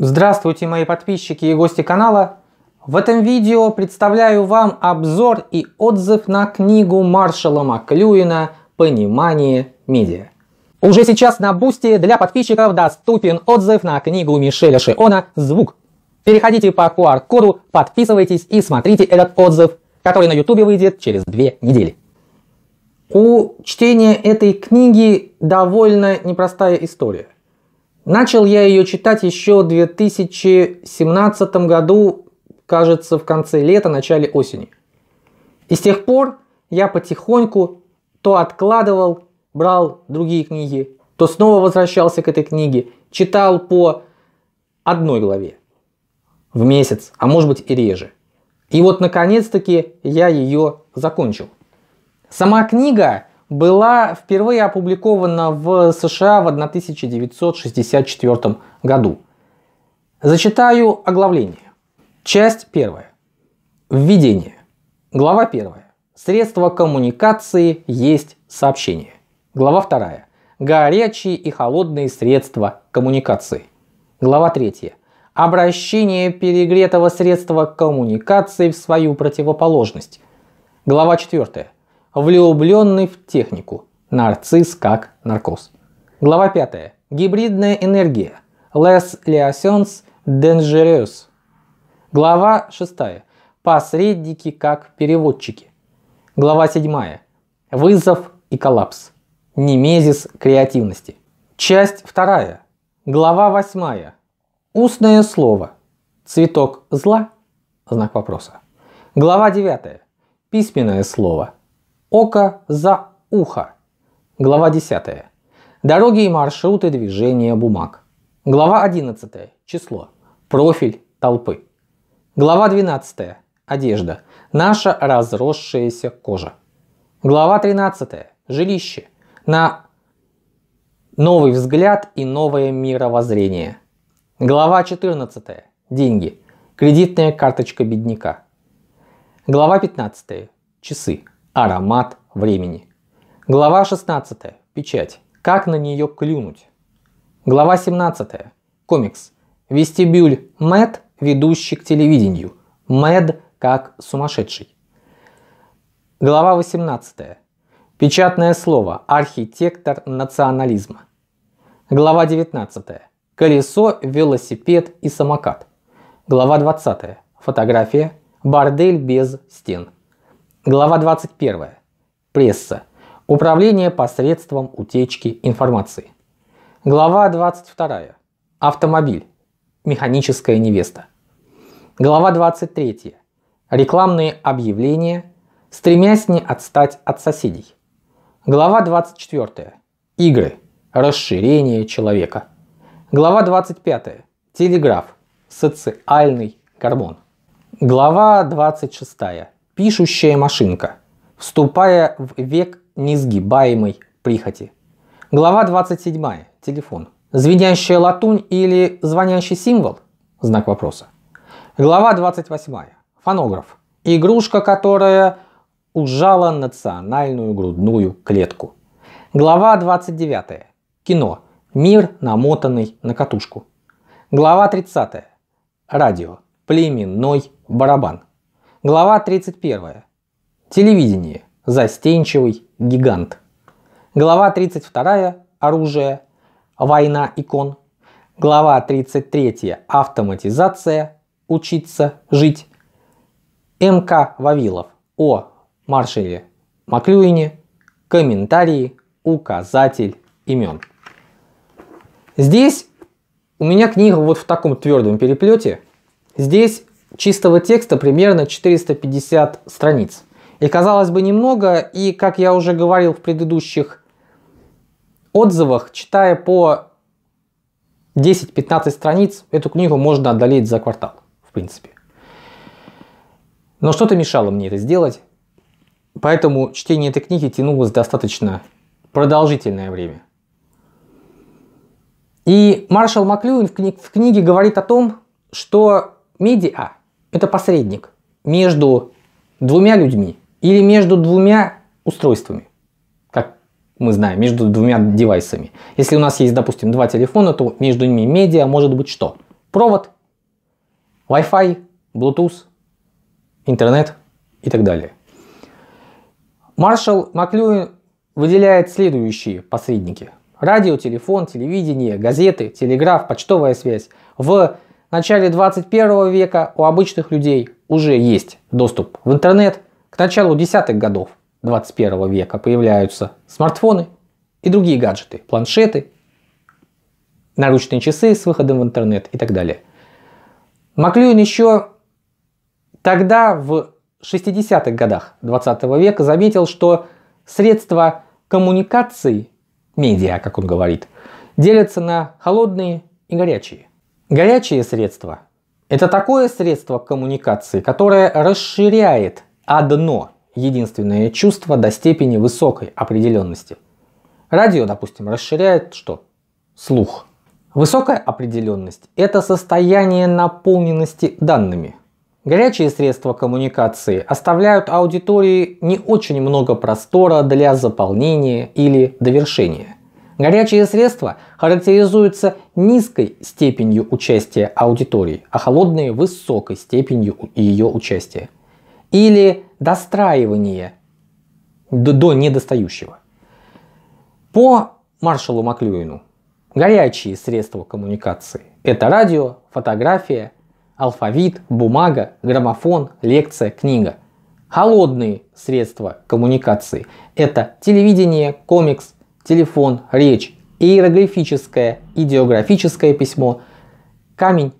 Здравствуйте, мои подписчики и гости канала. В этом видео представляю вам обзор и отзыв на книгу Маршала Маклюина «Понимание медиа». Уже сейчас на Бусти для подписчиков доступен отзыв на книгу Мишеля Шиона «Звук». Переходите по QR-коду, подписывайтесь и смотрите этот отзыв, который на YouTube выйдет через две недели. У чтения этой книги довольно непростая история – Начал я ее читать еще в 2017 году, кажется, в конце лета, начале осени. И с тех пор я потихоньку то откладывал, брал другие книги, то снова возвращался к этой книге, читал по одной главе в месяц, а может быть и реже. И вот наконец-таки я ее закончил. Сама книга была впервые опубликована в США в 1964 году. Зачитаю оглавление. Часть первая. Введение. Глава первая. Средства коммуникации есть сообщение. Глава вторая. Горячие и холодные средства коммуникации. Глава третья. Обращение перегретого средства коммуникации в свою противоположность. Глава четвертая влюбленный в технику. Нарцисс как наркоз. Глава 5. Гибридная энергия. Less liaisons dangerous. Глава 6. Посредники как переводчики. Глава 7. Вызов и коллапс. Немезис креативности. Часть 2. Глава 8. Устное слово. Цветок зла? Знак вопроса. Глава 9. Письменное слово. Око за ухо. Глава 10. Дороги и маршруты движения бумаг. Глава 11. Число. Профиль толпы. Глава 12. Одежда. Наша разросшаяся кожа. Глава 13. Жилище. На новый взгляд и новое мировоззрение. Глава 14. Деньги. Кредитная карточка бедняка. Глава 15. Часы. Аромат времени. Глава 16. Печать. Как на нее клюнуть? Глава 17. Комикс. Вестибюль Мэт, ведущий к телевидению. Мэд как сумасшедший. Глава 18. Печатное слово. Архитектор национализма. Глава 19. Колесо, велосипед и самокат. Глава 20. Фотография. Бордель без стен. Глава 21. Пресса. Управление посредством утечки информации. Глава 22. Автомобиль. Механическая невеста. Глава 23. Рекламные объявления, стремясь не отстать от соседей. Глава 24. Игры. Расширение человека. Глава 25. Телеграф. Социальный гормон. Глава 26 пишущая машинка, вступая в век несгибаемой прихоти. Глава 27. Телефон. Звенящая латунь или звонящий символ? Знак вопроса. Глава 28. Фонограф. Игрушка, которая ужала национальную грудную клетку. Глава 29. Кино. Мир, намотанный на катушку. Глава 30. Радио. Племенной барабан. Глава 31. Телевидение. Застенчивый гигант. Глава 32. Оружие. Война икон. Глава 33. Автоматизация. Учиться жить. МК Вавилов. О маршале Маклюине. Комментарии. Указатель имен. Здесь у меня книга вот в таком твердом переплете. Здесь чистого текста примерно 450 страниц. И казалось бы немного, и как я уже говорил в предыдущих отзывах, читая по 10-15 страниц, эту книгу можно одолеть за квартал, в принципе. Но что-то мешало мне это сделать, поэтому чтение этой книги тянулось достаточно продолжительное время. И Маршал Маклюин в, кни в книге говорит о том, что медиа это посредник между двумя людьми или между двумя устройствами, как мы знаем, между двумя девайсами. Если у нас есть, допустим, два телефона, то между ними медиа может быть что? Провод, Wi-Fi, Bluetooth, интернет и так далее. Маршал Маклюин выделяет следующие посредники. Радио, телефон, телевидение, газеты, телеграф, почтовая связь в в начале 21 века у обычных людей уже есть доступ в интернет. К началу десятых годов 21 века появляются смартфоны и другие гаджеты, планшеты, наручные часы с выходом в интернет и так далее. Маклюин еще тогда, в 60-х годах 20 века, заметил, что средства коммуникации, медиа, как он говорит, делятся на холодные и горячие. Горячее средство – это такое средство коммуникации, которое расширяет одно единственное чувство до степени высокой определенности. Радио, допустим, расширяет что? Слух. Высокая определенность – это состояние наполненности данными. Горячие средства коммуникации оставляют аудитории не очень много простора для заполнения или довершения. Горячие средства характеризуются низкой степенью участия аудитории, а холодные – высокой степенью ее участия. Или достраивание до недостающего. По маршалу Маклюину горячие средства коммуникации – это радио, фотография, алфавит, бумага, граммофон, лекция, книга. Холодные средства коммуникации – это телевидение, комикс, телефон, речь, иероглифическое, идеографическое письмо, камень,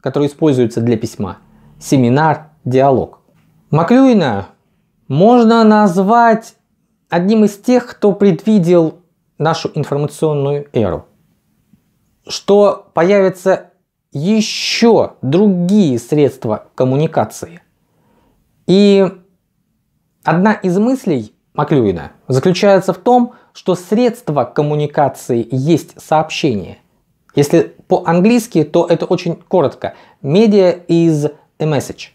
который используется для письма, семинар, диалог. Маклюина можно назвать одним из тех, кто предвидел нашу информационную эру, что появятся еще другие средства коммуникации. И одна из мыслей Маклюина заключается в том, что средство коммуникации есть сообщение. Если по-английски, то это очень коротко. Media is a message.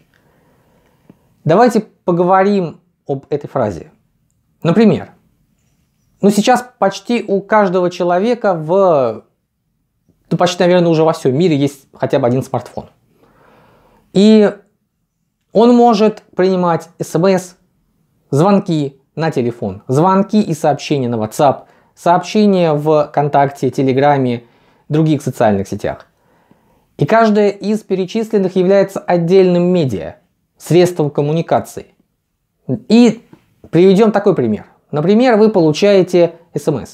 Давайте поговорим об этой фразе. Например, ну сейчас почти у каждого человека в, ну почти, наверное, уже во всем мире есть хотя бы один смартфон. И он может принимать смс, звонки, на телефон. Звонки и сообщения на WhatsApp, сообщения в ВКонтакте, Телеграме, других социальных сетях. И каждая из перечисленных является отдельным медиа, средством коммуникации. И приведем такой пример. Например, вы получаете смс эм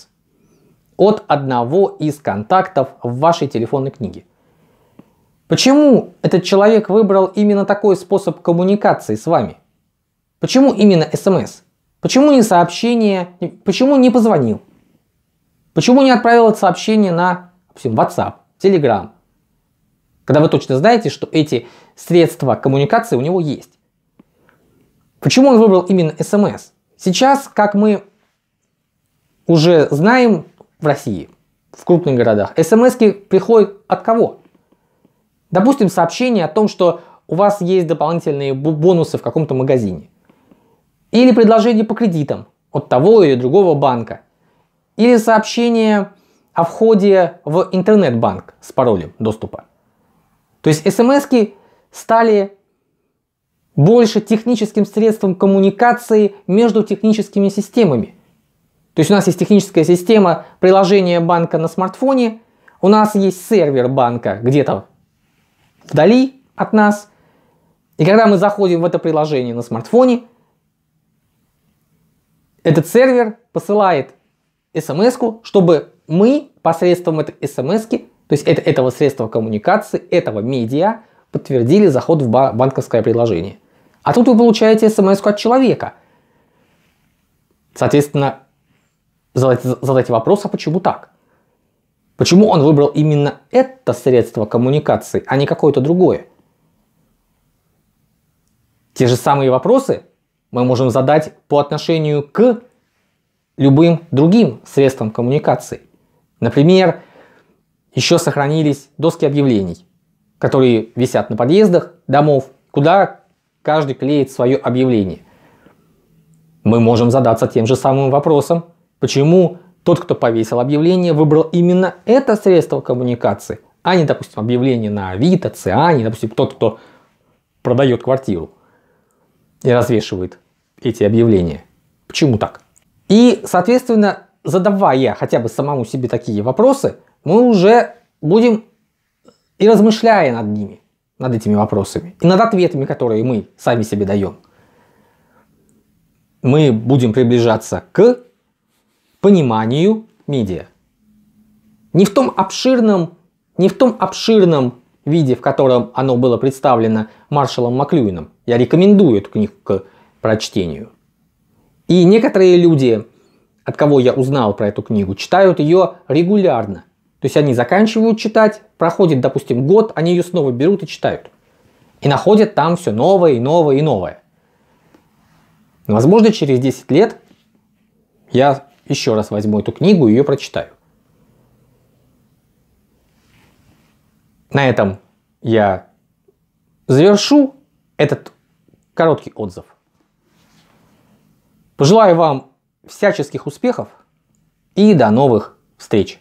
от одного из контактов в вашей телефонной книге. Почему этот человек выбрал именно такой способ коммуникации с вами? Почему именно смс? Почему не сообщение, почему не позвонил? Почему не отправил это сообщение на, допустим, WhatsApp, Telegram? Когда вы точно знаете, что эти средства коммуникации у него есть. Почему он выбрал именно СМС? Сейчас, как мы уже знаем в России, в крупных городах, смс приходят от кого? Допустим, сообщение о том, что у вас есть дополнительные бонусы в каком-то магазине или предложение по кредитам от того или другого банка, или сообщение о входе в интернет-банк с паролем доступа. То есть смс стали больше техническим средством коммуникации между техническими системами. То есть у нас есть техническая система приложения банка на смартфоне, у нас есть сервер банка где-то вдали от нас, и когда мы заходим в это приложение на смартфоне – этот сервер посылает смс, чтобы мы посредством этой смс, то есть это, этого средства коммуникации, этого медиа, подтвердили заход в банковское приложение. А тут вы получаете смс от человека. Соответственно, задайте, задайте вопрос, а почему так? Почему он выбрал именно это средство коммуникации, а не какое-то другое? Те же самые вопросы мы можем задать по отношению к любым другим средствам коммуникации. Например, еще сохранились доски объявлений, которые висят на подъездах домов, куда каждый клеит свое объявление. Мы можем задаться тем же самым вопросом, почему тот, кто повесил объявление, выбрал именно это средство коммуникации, а не, допустим, объявление на Авито, Циане, допустим, тот, кто продает квартиру и развешивает эти объявления. Почему так? И, соответственно, задавая хотя бы самому себе такие вопросы, мы уже будем и размышляя над ними, над этими вопросами, и над ответами, которые мы сами себе даем, мы будем приближаться к пониманию медиа. Не в том обширном, не в том обширном виде, в котором оно было представлено маршалом Маклюином. Я рекомендую эту книгу к прочтению. И некоторые люди, от кого я узнал про эту книгу, читают ее регулярно. То есть они заканчивают читать, проходит, допустим, год, они ее снова берут и читают. И находят там все новое и новое и новое. Возможно, через 10 лет я еще раз возьму эту книгу и ее прочитаю. На этом я завершу этот короткий отзыв. Пожелаю вам всяческих успехов и до новых встреч!